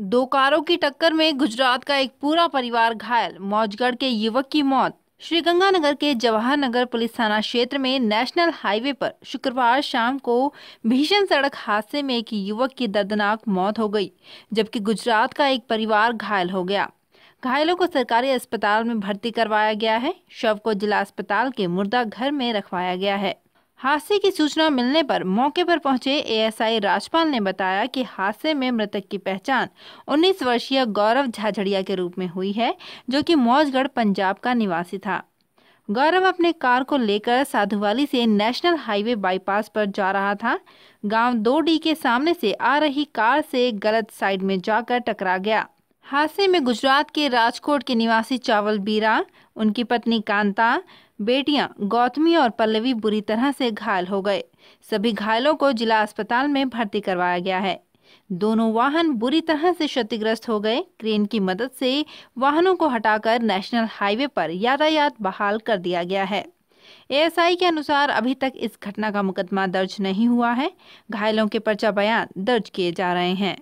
दो कारों की टक्कर में गुजरात का एक पूरा परिवार घायल मौजगढ़ के युवक की मौत श्रीगंगानगर के जवाहर नगर पुलिस थाना क्षेत्र में नेशनल हाईवे पर शुक्रवार शाम को भीषण सड़क हादसे में एक युवक की दर्दनाक मौत हो गई जबकि गुजरात का एक परिवार घायल हो गया घायलों को सरकारी अस्पताल में भर्ती करवाया गया है शव को जिला अस्पताल के मुर्दा घर में रखवाया गया है हादसे की सूचना मिलने पर मौके पर पहुंचे एएसआई राजपाल ने बताया कि हादसे में मृतक की पहचान 19 वर्षीय गौरव झाझड़िया के रूप में हुई है जो कि मौजगढ़ पंजाब का निवासी था गौरव अपने कार को लेकर साधुवाली से नेशनल हाईवे बाईपास पर जा रहा था गांव डी के सामने से आ रही कार से गलत साइड में जाकर टकरा गया हादसे में गुजरात के राजकोट के निवासी चावल बीरा उनकी पत्नी कांता बेटियां गौतमी और पल्लवी बुरी तरह से घायल हो गए सभी घायलों को जिला अस्पताल में भर्ती करवाया गया है दोनों वाहन बुरी तरह से क्षतिग्रस्त हो गए क्रेन की मदद से वाहनों को हटाकर नेशनल हाईवे पर यातायात बहाल कर दिया गया है एएसआई के अनुसार अभी तक इस घटना का मुकदमा दर्ज नहीं हुआ है घायलों के पर्चा बयान दर्ज किए जा रहे हैं